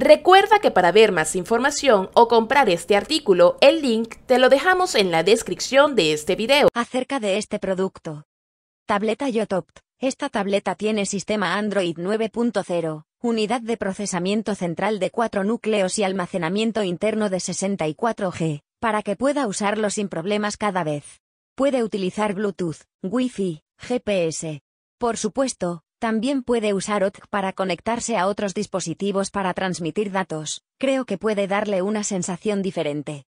Recuerda que para ver más información o comprar este artículo, el link te lo dejamos en la descripción de este video. Acerca de este producto. Tableta Yotopt. Esta tableta tiene sistema Android 9.0, unidad de procesamiento central de 4 núcleos y almacenamiento interno de 64G, para que pueda usarlo sin problemas cada vez. Puede utilizar Bluetooth, Wi-Fi, GPS. Por supuesto, también puede usar OTG para conectarse a otros dispositivos para transmitir datos. Creo que puede darle una sensación diferente.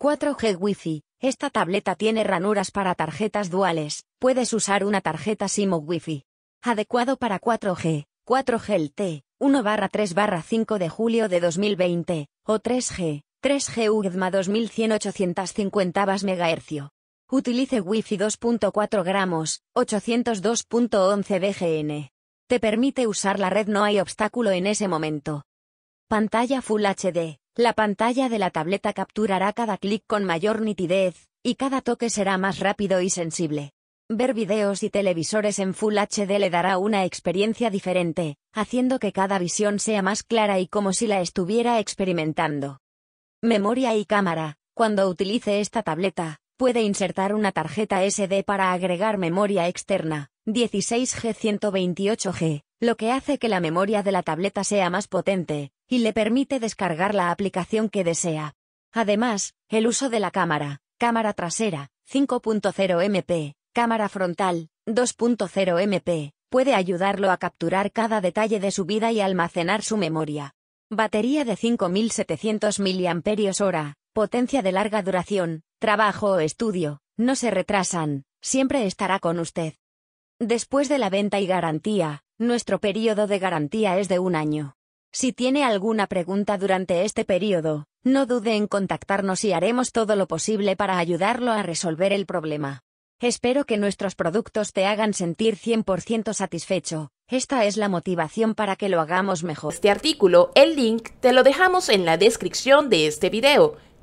4G Wi-Fi. Esta tableta tiene ranuras para tarjetas duales. Puedes usar una tarjeta SIM o Wi-Fi. Adecuado para 4G. 4G LTE. 1-3-5 de julio de 2020. O 3G. 3G UGDMA 2100 850 MHz. Utilice Wi-Fi 2.4 gramos, 802.11 bGN. Te permite usar la red, no hay obstáculo en ese momento. Pantalla Full HD. La pantalla de la tableta capturará cada clic con mayor nitidez, y cada toque será más rápido y sensible. Ver videos y televisores en Full HD le dará una experiencia diferente, haciendo que cada visión sea más clara y como si la estuviera experimentando. Memoria y cámara. Cuando utilice esta tableta, Puede insertar una tarjeta SD para agregar memoria externa, 16G128G, lo que hace que la memoria de la tableta sea más potente, y le permite descargar la aplicación que desea. Además, el uso de la cámara, cámara trasera, 5.0 MP, cámara frontal, 2.0 MP, puede ayudarlo a capturar cada detalle de su vida y almacenar su memoria. Batería de 5700 mAh, potencia de larga duración, trabajo o estudio, no se retrasan, siempre estará con usted. Después de la venta y garantía, nuestro periodo de garantía es de un año. Si tiene alguna pregunta durante este periodo, no dude en contactarnos y haremos todo lo posible para ayudarlo a resolver el problema. Espero que nuestros productos te hagan sentir 100% satisfecho. Esta es la motivación para que lo hagamos mejor. Este artículo, el link, te lo dejamos en la descripción de este video.